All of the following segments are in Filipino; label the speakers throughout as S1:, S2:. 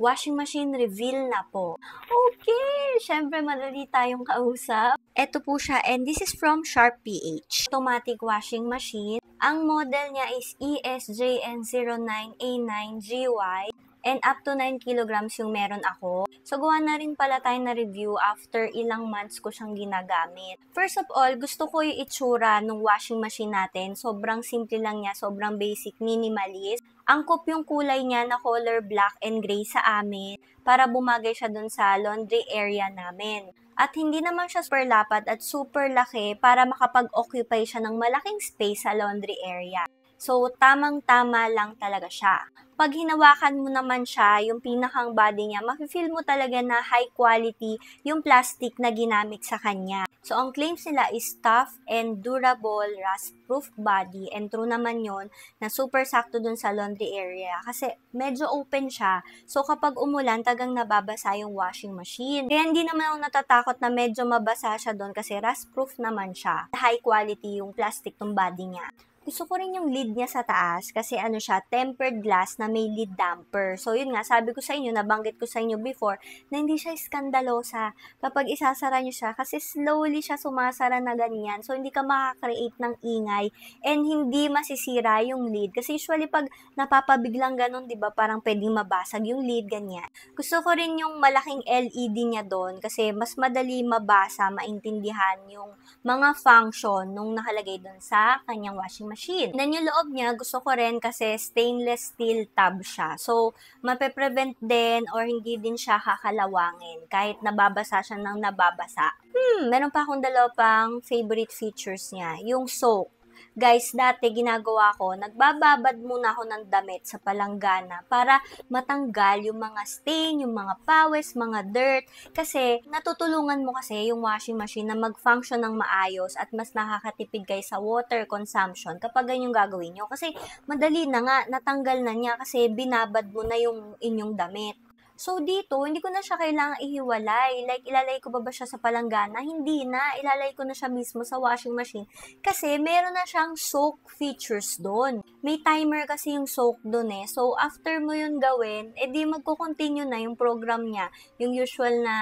S1: washing machine reveal na po. Okay, syempre madali tayong kausap. Ito po siya and this is from Sharp PH. Automatic washing machine. Ang model niya is ESJN09A9GY and up to 9 kilograms yung meron ako. So, gawa na rin pala tayo na review after ilang months ko siyang ginagamit. First of all, gusto ko yung itsura ng washing machine natin. Sobrang simple lang niya, sobrang basic, minimalist. Angkop yung kulay niya na color black and gray sa amin para bumagay siya dun sa laundry area namin. At hindi naman siya super lapad at super laki para makapag-occupy siya ng malaking space sa laundry area. So, tamang-tama lang talaga siya. Pag hinawakan mo naman siya, yung pinakang body niya, mafe-feel mo talaga na high quality yung plastic na ginamit sa kanya. So, ang claims nila is tough and durable, rust-proof body. And true naman yon na super sakto dun sa laundry area kasi medyo open siya. So, kapag umulan, tagang nababasa yung washing machine. Kaya hindi naman ako natatakot na medyo mabasa siya dun kasi rust-proof naman siya. High quality yung plastic tong body niya gusto ko rin yung lid niya sa taas kasi ano siya, tempered glass na may lid damper. So, yun nga, sabi ko sa inyo, nabanggit ko sa inyo before, na hindi siya skandalosa kapag isasara niyo siya kasi slowly siya sumasara na ganyan. So, hindi ka makakreate ng ingay and hindi masisira yung lid. Kasi usually pag napapabiglang ganun, di ba, parang pwedeng mabasag yung lid, ganyan. Gusto ko rin yung malaking LED niya doon kasi mas madali mabasa, maintindihan yung mga function nung nakalagay doon sa kanyang washing machine. Then yung loob niya, gusto ko rin kasi stainless steel tub siya. So, mape-prevent din or hindi din siya kakalawangin kahit nababasa siya ng nababasa. Hmm, meron pa akong dalawa pang favorite features niya. Yung soak guys, dati ginagawa ko, nagbababad muna ako ng damit sa palanggana para matanggal yung mga stain, yung mga pawis, mga dirt. Kasi natutulungan mo kasi yung washing machine na mag-function ng maayos at mas nakakatipid guys sa water consumption kapag ganyan gagawin nyo. Kasi madali na nga, natanggal na niya kasi binabad mo na yung inyong damit. So dito, hindi ko na siya kailangang ihiwalay. Like, ilalay ko ba ba siya sa palanggana? Hindi na. Ilalay ko na siya mismo sa washing machine. Kasi meron na siyang soak features doon. May timer kasi yung soak doon eh. So after mo yun gawin, edi eh magko-continue na yung program niya. Yung usual na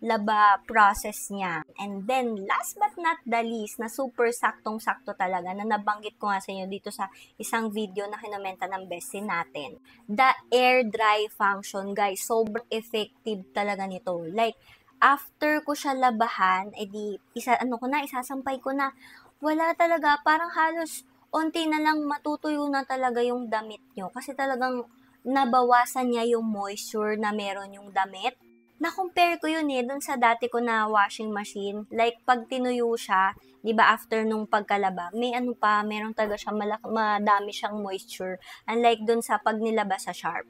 S1: laba process niya. And then, last but not the least, na super saktong-sakto talaga, na nabanggit ko nga sa inyo dito sa isang video na kinomenta ng bestie natin. The air dry function, guys, sobrang effective talaga nito. Like, after ko siya labahan, edi, isa, ano ko na, isasampay ko na, wala talaga, parang halos onti na lang matutuyo na talaga yung damit nyo. Kasi talagang nabawasan niya yung moisture na meron yung damit na-compare ko yun eh, dun sa dati ko na washing machine. Like, pag tinuyo siya, di ba, after nung pagkalaba, may ano pa, meron talaga siya, malak- madami siyang moisture. Unlike dun sa pag nilaba sa sharp.